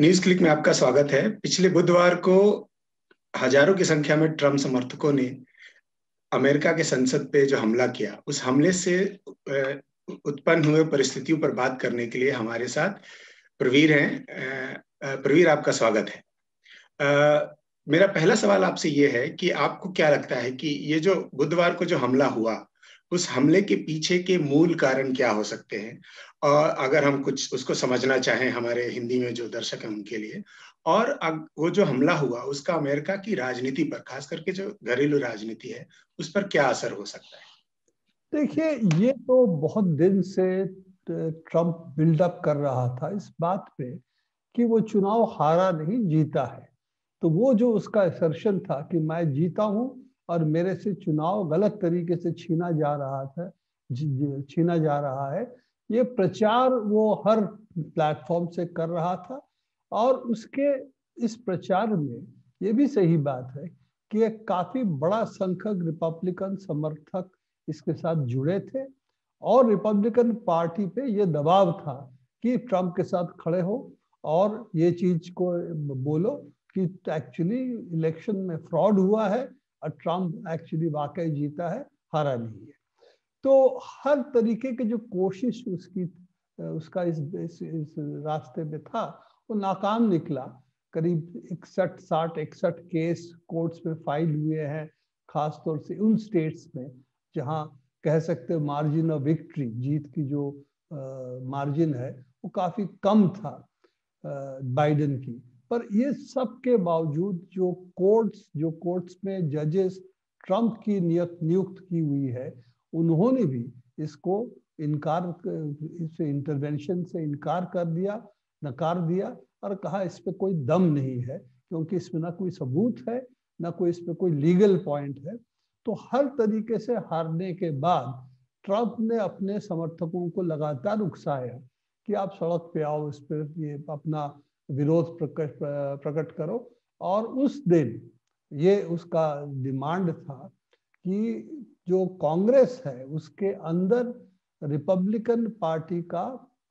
News click में आपका स्वागत है पिछले बुधवार को हजारों की संख्या में ट्रम्प समर्थकों ने अमेरिका के संसद पे जो हमला किया उस हमले से उत्पन्न हुए परिस्थितियों पर बात करने के लिए हमारे साथ प्रवीर हैं प्रवीर आपका स्वागत है मेरा पहला सवाल आपसे ये है कि आपको क्या लगता है कि ये जो बुधवार को जो हमला हुआ उस हमले के पीछे के मूल कारण क्या हो सकते हैं और अगर हम कुछ उसको समझना चाहें हमारे हिंदी में जो दर्शक हैं उनके लिए और वो जो हमला हुआ उसका अमेरिका की राजनीति पर खास करके जो घरेलू राजनीति है उस पर क्या असर हो सकता है देखिए ये तो बहुत दिन से ट्रंप बिल्डअप कर रहा था इस बात पे कि वो चुनाव हारा नहीं जीता है तो वो जो उसका असर्शन था कि मैं जीता हूँ और मेरे से चुनाव गलत तरीके से छीना जा रहा था छीना जा रहा है ये प्रचार वो हर प्लेटफॉर्म से कर रहा था और उसके इस प्रचार में ये भी सही बात है कि एक काफी बड़ा संख्यक रिपब्लिकन समर्थक इसके साथ जुड़े थे और रिपब्लिकन पार्टी पे ये दबाव था कि ट्रंप के साथ खड़े हो और ये चीज को बोलो कि एक्चुअली इलेक्शन में फ्रॉड हुआ है और ट्रम्प एक्चुअली वाकई जीता है हारा नहीं है तो हर तरीके के जो कोशिश उसकी उसका इस, इस, इस रास्ते में था वो नाकाम निकला करीब इकसठ साठ इकसठ केस कोर्ट्स में फाइल हुए हैं खास तौर से उन स्टेट्स में जहां कह सकते हो मार्जिन ऑफ विक्ट्री जीत की जो मार्जिन है वो काफ़ी कम था बाइडन की पर ये सब के बावजूद जो कोर्ट्स जो कोर्ट्स में जजेस ट्रंप की नियुक्त की हुई है उन्होंने भी इसको इनकार इस इंटरवेंशन से इनकार कर दिया नकार दिया और कहा इस पर कोई दम नहीं है क्योंकि इसमें ना कोई सबूत है ना कोई इस पर कोई लीगल पॉइंट है तो हर तरीके से हारने के बाद ट्रंप ने अपने समर्थकों को लगातार उकसाया कि आप सड़क पे आओ इस पर ये अपना विरोध प्रकट प्रकट करो और उस दिन ये उसका डिमांड था कि जो कांग्रेस है उसके अंदर रिपब्लिकन पार्टी का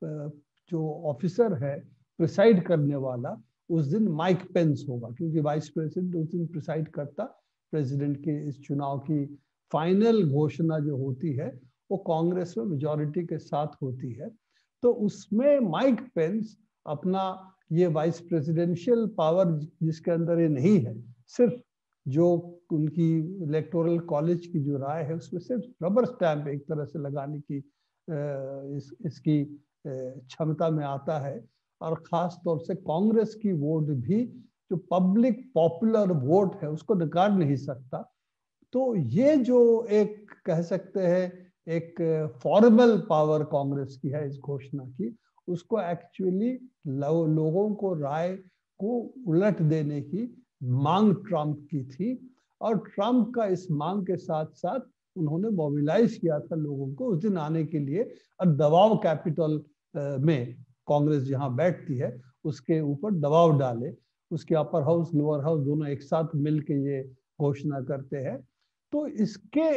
जो ऑफिसर है प्रिसाइड करने वाला उस दिन माइक पेंस होगा क्योंकि वाइस प्रेसिडेंट उस दिन प्रिसाइड करता प्रेसिडेंट के इस चुनाव की फाइनल घोषणा जो होती है वो कांग्रेस में मेजोरिटी के साथ होती है तो उसमें माइक पेंस अपना ये वाइस प्रेसिडेंशियल पावर जिसके अंदर ये नहीं है सिर्फ जो उनकी इलेक्टोरल कॉलेज की जो राय है उसमें सिर्फ रबर स्टैम्प एक तरह से लगाने की इस, इसकी क्षमता में आता है और ख़ास तौर से कांग्रेस की वोट भी जो पब्लिक पॉपुलर वोट है उसको नकार नहीं सकता तो ये जो एक कह सकते हैं एक फॉर्मल पावर कांग्रेस की है इस घोषणा की उसको एक्चुअली लोगों को राय को उलट देने की मांग ट्रंप की थी और ट्रंप का इस मांग के साथ साथ उन्होंने मोबिलाइज किया था लोगों को उस दिन आने के लिए और दबाव कैपिटल में कांग्रेस जहां बैठती है उसके ऊपर दबाव डाले उसके अपर हाउस लोअर हाउस दोनों एक साथ मिल के ये घोषणा करते हैं तो इसके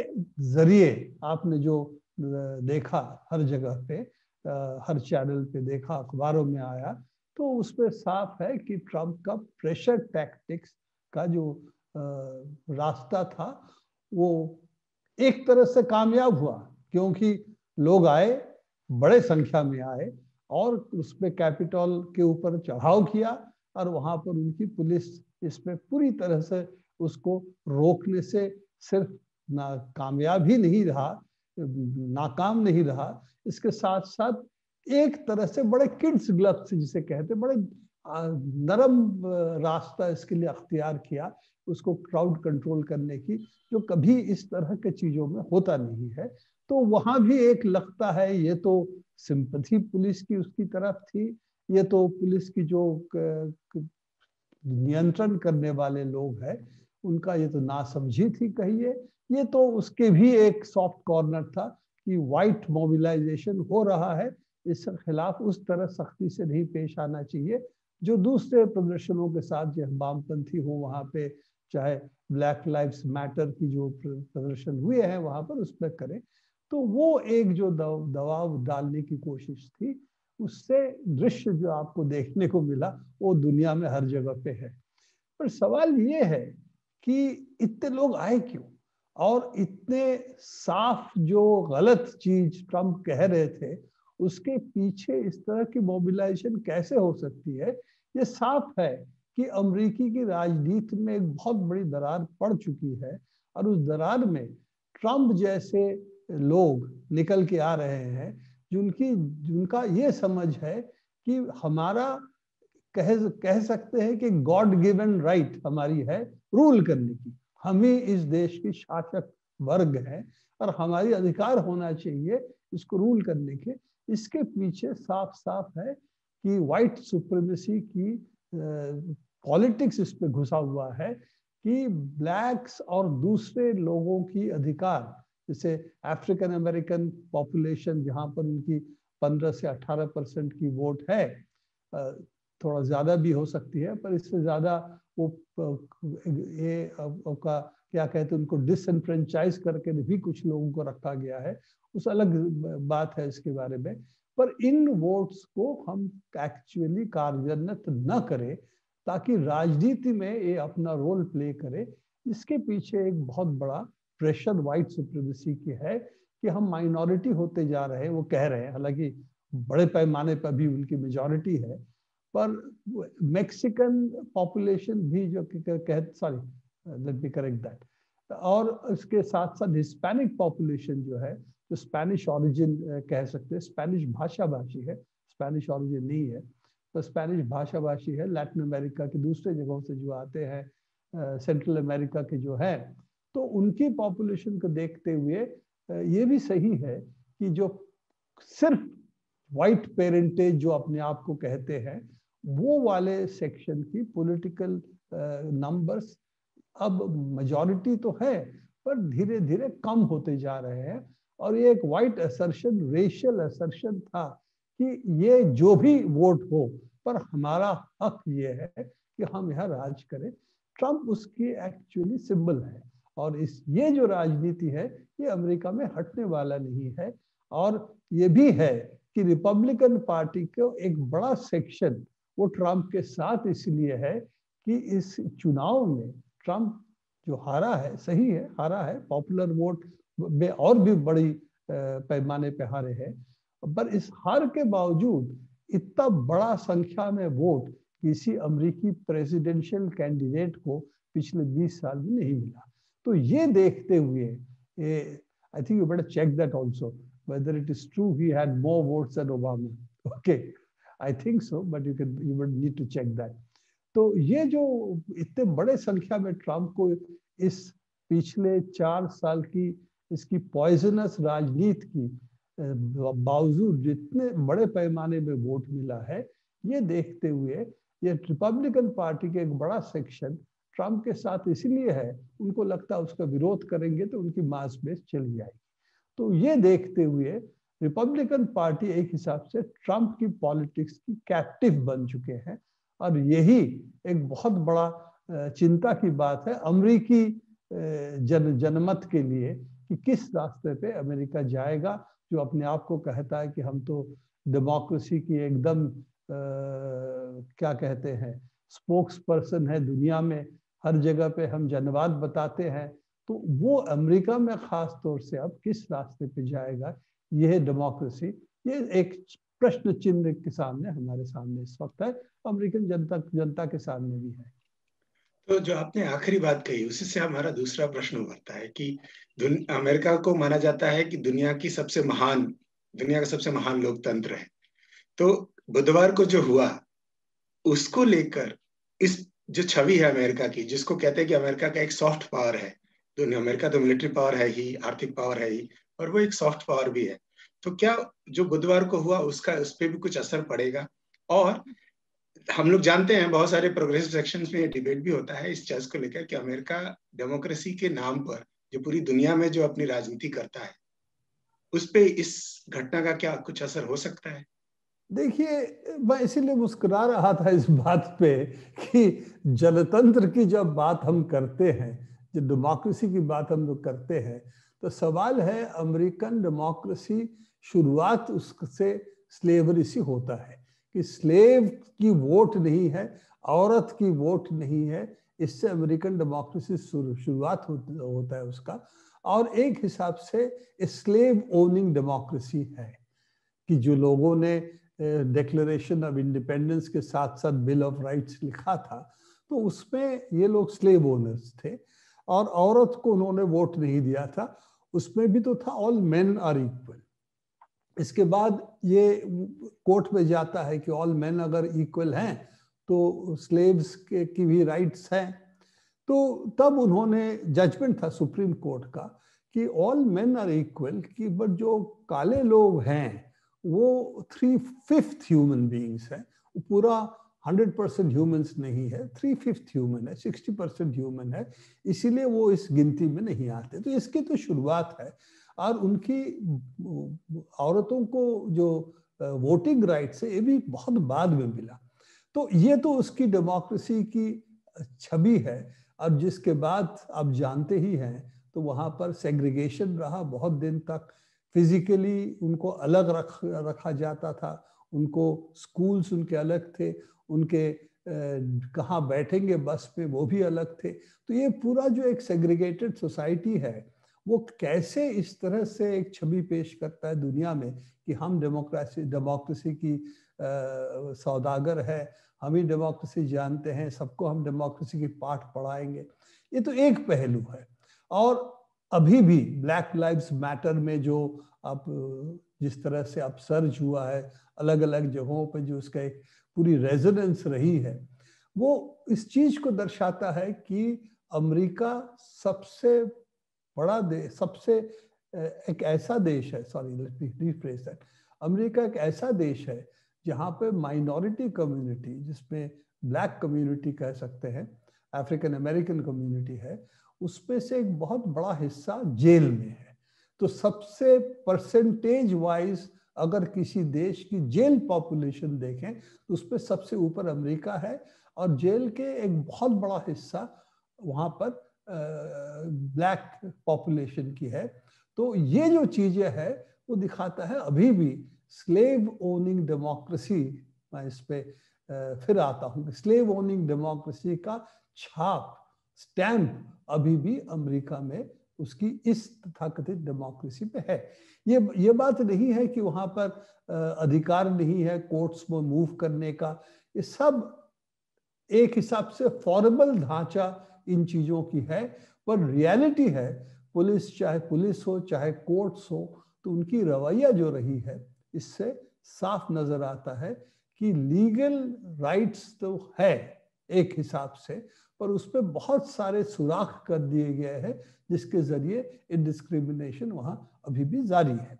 जरिए आपने जो देखा हर जगह पे हर चैनल पे देखा अखबारों में आया तो उसमें साफ है कि ट्रंप का प्रेशर टैक्टिक्स का जो रास्ता था वो एक तरह से कामयाब हुआ क्योंकि लोग आए बड़े संख्या में आए और उसमें कैपिटल के ऊपर चढ़ाव किया और वहां पर उनकी पुलिस इसमें पूरी तरह से उसको रोकने से सिर्फ ना कामयाब ही नहीं रहा नाकाम नहीं रहा इसके साथ साथ एक तरह से बड़े किड्स ग्लब्स जिसे कहते बड़े नरम रास्ता इसके लिए अख्तियार किया उसको क्राउड कंट्रोल करने की जो कभी इस तरह के चीजों में होता नहीं है तो वहां भी एक लगता है ये तो सिंपथी पुलिस की उसकी तरफ थी ये तो पुलिस की जो नियंत्रण करने वाले लोग हैं उनका ये तो नासमझी थी कहिए ये तो उसके भी एक सॉफ्ट कॉर्नर था कि वाइट मोबिलाइजेशन हो रहा है इस खिलाफ उस तरह सख्ती से नहीं पेश आना चाहिए जो दूसरे प्रदर्शनों के साथ जो वामपंथी हो वहाँ पे चाहे ब्लैक लाइफ मैटर की जो प्रदर्शन हुए हैं वहाँ पर उस पर करें तो वो एक जो दबाव डालने की कोशिश थी उससे दृश्य जो आपको देखने को मिला वो दुनिया में हर जगह पे है पर सवाल ये है कि इतने लोग आए क्यों और इतने साफ जो गलत चीज ट्रम्प कह रहे थे उसके पीछे इस तरह की मोबिलाइजेशन कैसे हो सकती है ये साफ है कि अमरीकी की राजनीति में एक बहुत बड़ी दरार पड़ चुकी है और उस दरार में ट्रंप जैसे लोग निकल के आ रहे हैं जिनकी जिनका ये समझ है कि हमारा कह कह सकते हैं कि गॉड गिवन राइट हमारी है रूल करने की हम ही इस देश की शासक वर्ग है और हमारी अधिकार होना चाहिए इसको रूल करने के इसके पीछे साफ साफ है कि वाइट सुप्रीमेसी की पॉलिटिक्स इस पे घुसा हुआ है कि ब्लैक्स और दूसरे लोगों की अधिकार जैसे अफ्रीकन अमेरिकन पॉपुलेशन जहाँ पर उनकी 15 से 18 परसेंट की वोट है थोड़ा ज्यादा भी हो सकती है पर इससे ज्यादा वो ये का क्या कहते हैं उनको डिसनफ्रेंचाइज करके भी कुछ लोगों को रखा गया है उस अलग बात है इसके बारे में पर इन वोट्स को हम एक्चुअली कार्यान्वित न करें ताकि राजनीति में ये अपना रोल प्ले करे इसके पीछे एक बहुत बड़ा प्रेशर वाइट सुप्रीमेसी की है कि हम माइनॉरिटी होते जा रहे हैं वो कह रहे हैं हालांकि बड़े पैमाने पर भी उनकी मेजॉरिटी है पर मैक्सिकन पॉपुलेशन भी जो कह sorry let me correct that और इसके साथ साथ हिस्पैनिक पॉपुलेशन जो है जो स्पेनिश ऑरिजिन कह सकते हैं स्पेनिश भाषा भाषी है स्पेनिश ऑरिजिन नहीं है तो स्पेनिश भाषा भाषी है लैटिन अमेरिका के दूसरे जगहों से जो आते हैं सेंट्रल अमेरिका के जो है तो उनकी पॉपुलेशन को देखते हुए ये भी सही है कि जो सिर्फ वाइट पेरेंटेज जो अपने आप को कहते हैं वो वाले सेक्शन की पॉलिटिकल नंबर्स अब मेजोरिटी तो है पर धीरे धीरे कम होते जा रहे हैं और ये एक वाइट असर्शन रेशियल असर्शन था कि ये जो भी वोट हो पर हमारा हक ये है कि हम यह राज करें ट्रंप उसकी एक्चुअली सिंबल है और इस ये जो राजनीति है ये अमेरिका में हटने वाला नहीं है और ये भी है कि रिपब्लिकन पार्टी को एक बड़ा सेक्शन वो ट्रंप के साथ इसलिए है कि इस चुनाव में ट्रंप जो हारा है सही है हारा है पॉपुलर वोट में और भी बड़ी पैमाने पे हारे हैं पर इस हार के बावजूद इतना बड़ा संख्या में वोट किसी अमेरिकी प्रेसिडेंशियल कैंडिडेट को पिछले 20 साल में नहीं मिला तो ये देखते हुए I think you better check that also whether it is true he had more votes Obama okay I think so but you can you need to check that तो ये जो इतने बड़े संख्या में ट्रंप को इस पिछले चार साल की इसकी पॉइजनस राजनीति की बावजूद जितने बड़े पैमाने में वोट मिला है ये देखते हुए ये रिपब्लिकन पार्टी के एक बड़ा सेक्शन ट्रंप के साथ इसलिए है उनको लगता है उसका विरोध करेंगे तो उनकी मास बेस चली जाएगी तो ये देखते हुए रिपब्लिकन पार्टी एक हिसाब से ट्रंप की पॉलिटिक्स की कैप्टिव बन चुके हैं और यही एक बहुत बड़ा चिंता की बात है अमरीकी जन जनमत के लिए कि किस रास्ते पे अमेरिका जाएगा जो अपने आप को कहता है कि हम तो डेमोक्रेसी की एकदम आ, क्या कहते हैं स्पोक्स पर्सन है दुनिया में हर जगह पे हम जनवाद बताते हैं तो वो अमेरिका में खास तौर से अब किस रास्ते पे जाएगा यह डेमोक्रेसी ये एक प्रश्न चिन्ह के सामने हमारे सामने इस वक्त है अमेरिकन जनता जनता के सामने भी है तो जो आपने आखिरी बात कही उसी से हमारा दूसरा प्रश्न उभरता है कि अमेरिका को माना जाता है कि दुनिया की सबसे महान दुनिया का सबसे महान लोकतंत्र है तो बुधवार को जो हुआ उसको लेकर इस जो छवि है अमेरिका की जिसको कहते हैं कि अमेरिका का एक सॉफ्ट पावर है दुनिया अमेरिका तो मिलिट्री पावर है ही आर्थिक पावर है ही और वो एक सॉफ्ट पावर भी है तो क्या जो बुधवार को हुआ उसका उस पर भी कुछ असर पड़ेगा और हम लोग जानते हैं बहुत सारे प्रोग्रेसिव सेक्शन में डिबेट भी होता है इस चर्च को लेकर कि अमेरिका डेमोक्रेसी के नाम पर जो पूरी दुनिया में जो अपनी राजनीति करता है उस पर इस घटना का क्या कुछ असर हो सकता है देखिए मैं इसीलिए मुस्कुरा रहा था इस बात पे कि जनतंत्र की जब बात हम करते हैं जो डेमोक्रेसी की बात हम लोग करते हैं तो सवाल है अमेरिकन डेमोक्रेसी शुरुआत उससे स्लेवरी से होता है कि स्लेव की वोट नहीं है औरत की वोट नहीं है इससे अमेरिकन डेमोक्रेसी शुरुआत होता है उसका और एक हिसाब से स्लेव ओनिंग डेमोक्रेसी है कि जो लोगों ने डिक्लेरेशन ऑफ इंडिपेंडेंस के साथ साथ बिल ऑफ राइट्स लिखा था तो उसमें ये लोग स्लेव ओनर्स थे और औरत को उन्होंने वोट नहीं दिया था उसमें भी तो था ऑल मेन आर इक्वल इसके बाद ये कोर्ट में जाता है कि ऑल मैन अगर इक्वल हैं तो स्लेव्स के की भी राइट्स हैं तो तब उन्होंने जजमेंट था सुप्रीम कोर्ट का कि ऑल मैन आर इक्वल कि बट जो काले लोग हैं वो थ्री फिफ्थ ह्यूमन बींग्स हैं पूरा हंड्रेड परसेंट ह्यूमन्स नहीं है थ्री फिफ्थ ह्यूमन है सिक्सटी परसेंट ह्यूमन है इसीलिए वो इस गिनती में नहीं आते तो इसकी तो शुरुआत है और उनकी औरतों को जो वोटिंग राइट से ये भी बहुत बाद में मिला तो ये तो उसकी डेमोक्रेसी की छवि है और जिसके बाद आप जानते ही हैं तो वहाँ पर सेग्रीगेशन रहा बहुत दिन तक फिजिकली उनको अलग रख रखा जाता था उनको स्कूल्स उनके अलग थे उनके कहाँ बैठेंगे बस पे वो भी अलग थे तो ये पूरा जो एक सेग्रीगेटेड सोसाइटी है वो कैसे इस तरह से एक छवि पेश करता है दुनिया में कि हम डेमोक्रेसी डेमोक्रेसी की आ, सौदागर है हम ही डेमोक्रेसी जानते हैं सबको हम डेमोक्रेसी की पाठ पढ़ाएंगे ये तो एक पहलू है और अभी भी ब्लैक लाइव्स मैटर में जो आप जिस तरह से सर्ज हुआ है अलग अलग जगहों पर जो उसका एक पूरी रेजिडेंस रही है वो इस चीज को दर्शाता है कि अमेरिका सबसे बड़ा देश सबसे एक ऐसा देश है सॉरी रिफ्रेस दैट अमेरिका एक ऐसा देश है जहाँ पे माइनॉरिटी कम्युनिटी जिसमें ब्लैक कम्युनिटी कह सकते हैं अफ्रीकन अमेरिकन कम्युनिटी है उसमें से एक बहुत बड़ा हिस्सा जेल में है तो सबसे परसेंटेज वाइज अगर किसी देश की जेल पॉपुलेशन देखें तो उस पर सबसे ऊपर अमेरिका है और जेल के एक बहुत बड़ा हिस्सा वहाँ पर ब्लैक पॉपुलेशन की है तो ये जो चीजें है वो दिखाता है अभी भी स्लेव ओनिंग डेमोक्रेसी मैं इस पे फिर आता हूँ स्लेव ओनिंग डेमोक्रेसी का छाप स्टैम्प अभी भी अमेरिका में उसकी इस तथाकथित डेमोक्रेसी पे है ये ये बात नहीं है कि वहां पर अधिकार नहीं है कोर्ट्स में मूव करने का ये सब एक हिसाब से फॉर्मल ढांचा इन चीज़ों की है पर रियलिटी है पुलिस चाहे पुलिस हो चाहे कोर्ट्स हो तो उनकी रवैया जो रही है इससे साफ नज़र आता है कि लीगल राइट्स तो है एक हिसाब से पर उस पर बहुत सारे सुराख कर दिए गए हैं जिसके ज़रिए डिस्क्रिमिनेशन वहाँ अभी भी जारी है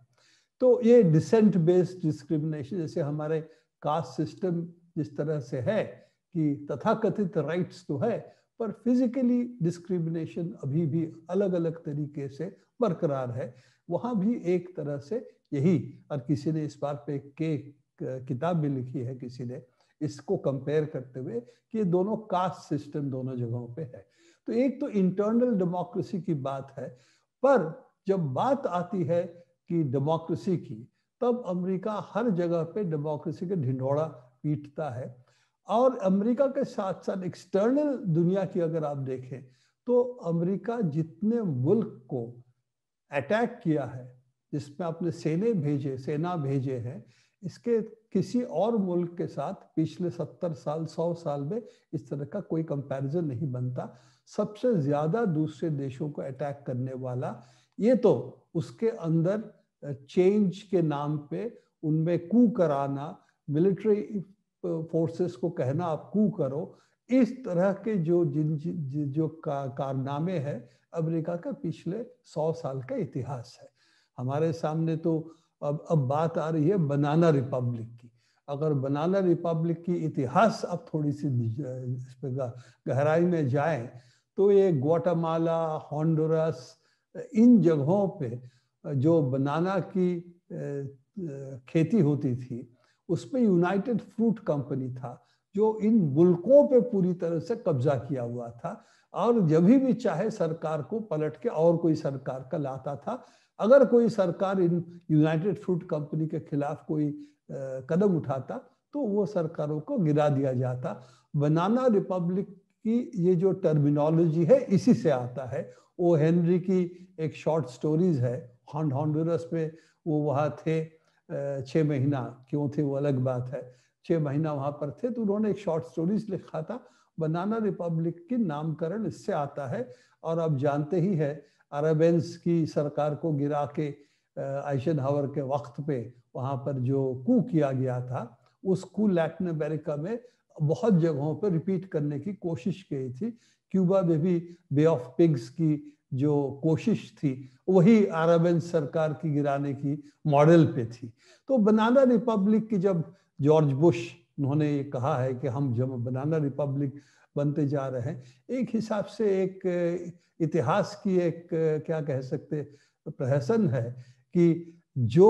तो ये डिसेंट बेस्ड डिस्क्रिमिनेशन जैसे हमारे कास्ट सिस्टम जिस तरह से है कि तथाकथित राइट्स तो है पर फिजिकली डिस्क्रिमिनेशन अभी भी अलग अलग तरीके से बरकरार है वहाँ भी एक तरह से यही और किसी ने इस बात पे के किताब भी लिखी है किसी ने इसको कंपेयर करते हुए कि ये दोनों कास्ट सिस्टम दोनों जगहों पे है तो एक तो इंटरनल डेमोक्रेसी की बात है पर जब बात आती है कि डेमोक्रेसी की तब अमेरिका हर जगह पे डेमोक्रेसी का ढिंढोड़ा पीटता है और अमेरिका के साथ साथ एक्सटर्नल दुनिया की अगर आप देखें तो अमेरिका जितने मुल्क को अटैक किया है जिसमें आपने सेने भेजे सेना भेजे हैं इसके किसी और मुल्क के साथ पिछले सत्तर साल सौ साल में इस तरह का कोई कंपैरिजन नहीं बनता सबसे ज्यादा दूसरे देशों को अटैक करने वाला ये तो उसके अंदर चेंज के नाम पे उनमें कू कराना मिलिट्री फोर्सेस को कहना आप कू करो इस तरह के जो जिन जो का, कारनामे हैं अमेरिका का पिछले सौ साल का इतिहास है हमारे सामने तो अब अब बात आ रही है बनाना रिपब्लिक की अगर बनाना रिपब्लिक की इतिहास आप थोड़ी सी इस पर गहराई में जाएं तो ये ग्वाटामाला हॉन्डोरस इन जगहों पे जो बनाना की खेती होती थी उसमें यूनाइटेड फ्रूट कंपनी था जो इन मुल्कों पे पूरी तरह से कब्जा किया हुआ था और जब भी चाहे सरकार को पलट के और कोई सरकार का लाता था अगर कोई सरकार इन यूनाइटेड फ्रूट कंपनी के खिलाफ कोई कदम उठाता तो वो सरकारों को गिरा दिया जाता बनाना रिपब्लिक की ये जो टर्मिनोलॉजी है इसी से आता है ओ हेनरी की एक शॉर्ट स्टोरीज है हॉन्ड हॉन्डोरस में वो वहाँ थे छः महीना क्यों थे वो अलग बात है छः महीना वहाँ पर थे तो उन्होंने एक शॉर्ट स्टोरीज लिखा था बनाना रिपब्लिक के नामकरण इससे आता है और आप जानते ही है अरबेंस की सरकार को गिरा के आयशन हावर के वक्त पे वहाँ पर जो कू किया गया था उस कू लैटिन अमेरिका में बहुत जगहों पर रिपीट करने की कोशिश की थी क्यूबा में भी बे ऑफ पिग्स की जो कोशिश थी वही आराबेंज सरकार की गिराने की मॉडल पे थी तो बनाना रिपब्लिक की जब जॉर्ज बुश उन्होंने ये कहा है कि हम जब बनाना रिपब्लिक बनते जा रहे हैं एक हिसाब से एक इतिहास की एक क्या कह सकते प्रहसन है कि जो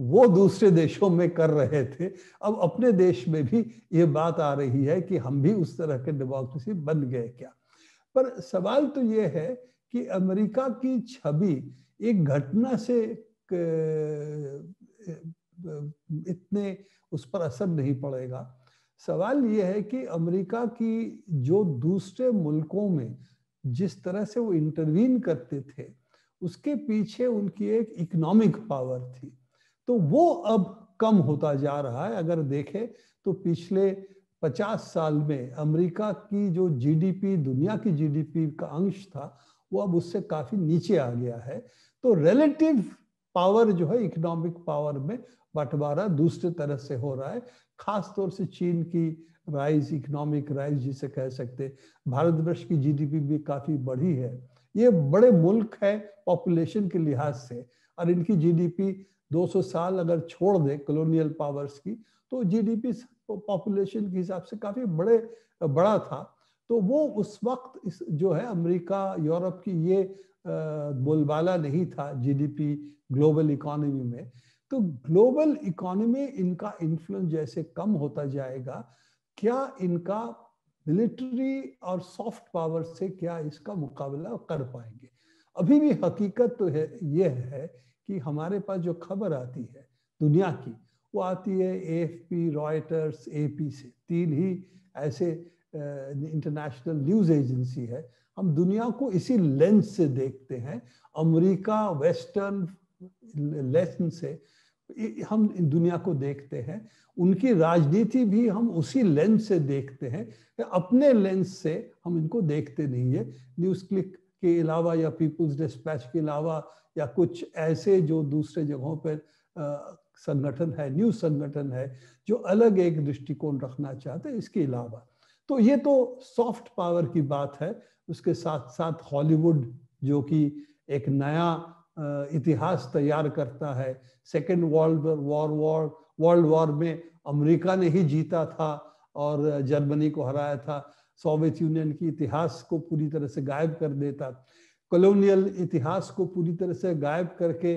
वो दूसरे देशों में कर रहे थे अब अपने देश में भी ये बात आ रही है कि हम भी उस तरह के डेमोक्रेसी बन गए क्या पर सवाल तो ये है कि अमेरिका की छवि एक घटना से इतने उस पर असर नहीं पड़ेगा सवाल यह है कि अमेरिका की जो दूसरे मुल्कों में जिस तरह से वो इंटरवीन करते थे उसके पीछे उनकी एक इकोनॉमिक पावर थी तो वो अब कम होता जा रहा है अगर देखें तो पिछले 50 साल में अमेरिका की जो जीडीपी दुनिया की जीडीपी का अंश था वो अब उससे काफी नीचे आ गया है तो रिलेटिव पावर जो है इकोनॉमिक पावर में बंटवारा दूसरे तरह से हो रहा है खास तौर से चीन की राइज इकोनॉमिक राइज जिसे कह सकते भारतवर्ष की जीडीपी भी काफी बढ़ी है ये बड़े मुल्क है पॉपुलेशन के लिहाज से और इनकी जीडीपी 200 साल अगर छोड़ दे कॉलोनियल पावर्स की तो जीडीपी पॉपुलेशन के हिसाब से काफी बड़े बड़ा था तो वो उस वक्त इस जो है अमेरिका यूरोप की ये बोलबाला नहीं था जीडीपी ग्लोबल इकोनॉमी में तो ग्लोबल इकोनॉमी इनका इन्फ्लुएंस जैसे कम होता जाएगा क्या इनका मिलिट्री और सॉफ्ट पावर से क्या इसका मुकाबला कर पाएंगे अभी भी हकीकत तो है ये है कि हमारे पास जो खबर आती है दुनिया की वो आती है एफ पी रॉयटर्स पी से तीन ही ऐसे इंटरनेशनल न्यूज़ एजेंसी है हम दुनिया को इसी लेंस से देखते हैं अमेरिका वेस्टर्न लेंस से हम दुनिया को देखते हैं उनकी राजनीति भी हम उसी लेंस से देखते हैं अपने लेंस से हम इनको देखते नहीं है न्यूज़ क्लिक के अलावा या पीपुल्स डिस्पैच के अलावा या कुछ ऐसे जो दूसरे जगहों पर संगठन है न्यूज़ संगठन है जो अलग एक दृष्टिकोण रखना चाहते हैं इसके अलावा तो ये तो सॉफ्ट पावर की बात है उसके साथ साथ हॉलीवुड जो कि एक नया इतिहास तैयार करता है second world war war world war में अमेरिका ने ही जीता था और जर्मनी को हराया था सोवियत यूनियन की इतिहास को पूरी तरह से गायब कर देता कॉलोनियल इतिहास को पूरी तरह से गायब करके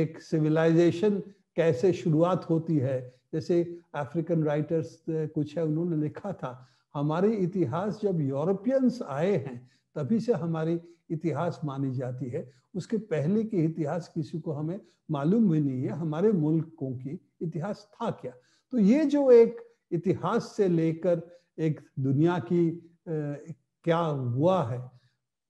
एक सिविलाइजेशन कैसे शुरुआत होती है जैसे अफ्रीकन राइटर्स कुछ है उन्होंने लिखा था हमारे इतिहास जब यूरोपियंस आए हैं तभी से हमारी इतिहास मानी जाती है उसके पहले के इतिहास किसी को हमें मालूम भी नहीं है हमारे मुल्कों की इतिहास था क्या तो ये जो एक इतिहास से लेकर एक दुनिया की ए, क्या हुआ है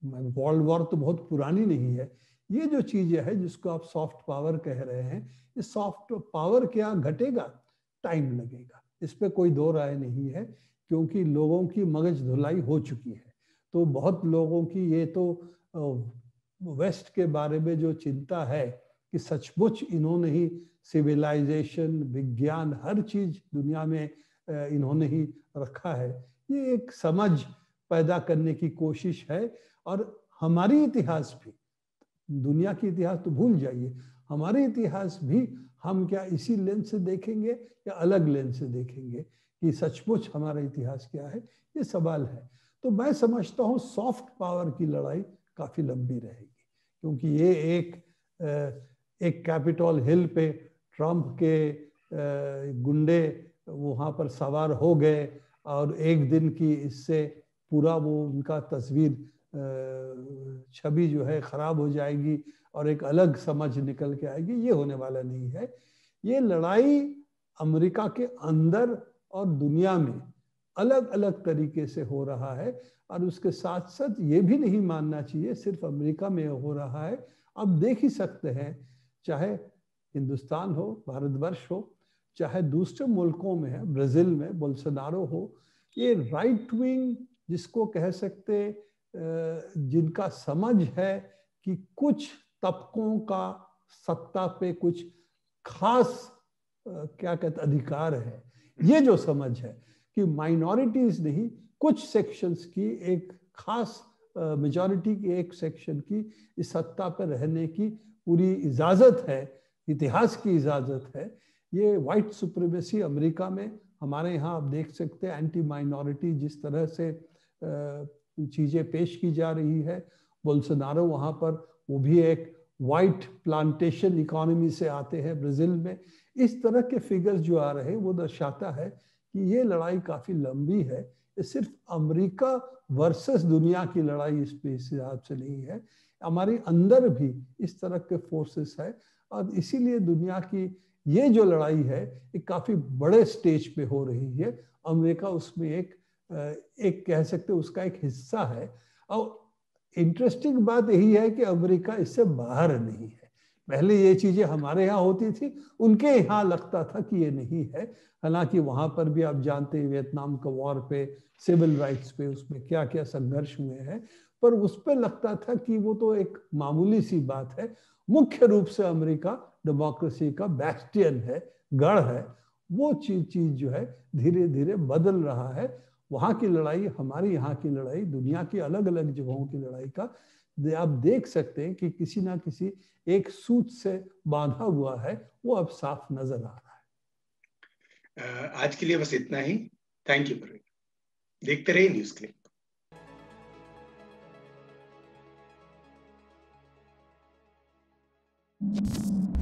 वर्ल्ड वॉर तो बहुत पुरानी नहीं है ये जो चीजें है जिसको आप सॉफ्ट पावर कह रहे हैं ये सॉफ्ट पावर क्या घटेगा टाइम लगेगा इस पर कोई दो राय नहीं है क्योंकि लोगों की मगज धुलाई हो चुकी है तो बहुत लोगों की ये तो वेस्ट के बारे में जो चिंता है कि सचमुच इन्होंने ही सिविलाइजेशन विज्ञान हर चीज दुनिया में इन्होंने ही रखा है ये एक समझ पैदा करने की कोशिश है और हमारी इतिहास भी दुनिया की इतिहास तो भूल जाइए हमारे इतिहास भी हम क्या इसी लेंस से देखेंगे या अलग लेंस से देखेंगे कि सचमुच हमारा इतिहास क्या है ये सवाल है तो मैं समझता हूँ सॉफ्ट पावर की लड़ाई काफी लंबी रहेगी क्योंकि ये एक एक कैपिटल हिल पे ट्रंप के गुंडे वहाँ पर सवार हो गए और एक दिन की इससे पूरा वो उनका तस्वीर छवि जो है खराब हो जाएगी और एक अलग समझ निकल के आएगी ये होने वाला नहीं है ये लड़ाई अमेरिका के अंदर और दुनिया में अलग अलग तरीके से हो रहा है और उसके साथ साथ ये भी नहीं मानना चाहिए सिर्फ अमेरिका में हो रहा है आप देख ही सकते हैं चाहे हिंदुस्तान हो भारतवर्ष हो चाहे दूसरे मुल्कों में है ब्राज़ील में बोल्सनारो हो ये राइट विंग जिसको कह सकते जिनका समझ है कि कुछ तबकों का सत्ता पे कुछ खास क्या कहते अधिकार है ये जो समझ है कि माइनॉरिटीज नहीं कुछ सेक्शंस की एक खास मेजॉरिटी की एक सेक्शन की इस सत्ता पर रहने की पूरी इजाज़त है इतिहास की इजाज़त है ये वाइट सुप्रीमेसी अमेरिका में हमारे यहाँ आप देख सकते हैं एंटी माइनॉरिटी जिस तरह से चीज़ें पेश की जा रही है बोलसनारो वहाँ पर वो भी एक वाइट प्लांटेशन इकोनॉमी से आते हैं ब्राज़ील में इस तरह के फिगर्स जो आ रहे हैं वो दर्शाता है कि ये लड़ाई काफ़ी लंबी है ये सिर्फ अमेरिका वर्सेस दुनिया की लड़ाई इस हिसाब से नहीं है हमारे अंदर भी इस तरह के फोर्सेस है और इसीलिए दुनिया की ये जो लड़ाई है ये काफ़ी बड़े स्टेज पे हो रही है अमेरिका उसमें एक एक कह सकते उसका एक हिस्सा है और इंटरेस्टिंग बात यही है कि अमेरिका इससे बाहर नहीं है पहले ये चीजें हमारे यहाँ होती थी उनके यहाँ लगता था कि ये नहीं है हालांकि वहां पर भी आप जानते हैं वियतनाम का वॉर पे सिविल राइट्स पे उसमें क्या क्या संघर्ष हुए हैं पर उस पर लगता था कि वो तो एक मामूली सी बात है मुख्य रूप से अमेरिका डेमोक्रेसी का बैस्टियन है गढ़ है वो चीज चीज जो है धीरे धीरे बदल रहा है वहां की लड़ाई हमारी यहाँ की लड़ाई दुनिया की अलग अलग जगहों की लड़ाई का आप देख सकते हैं कि किसी ना किसी एक सूच से बांधा हुआ है वो अब साफ नजर आ रहा है आज के लिए बस इतना ही थैंक यू देखते रहिए न्यूज क्लिप Thank you.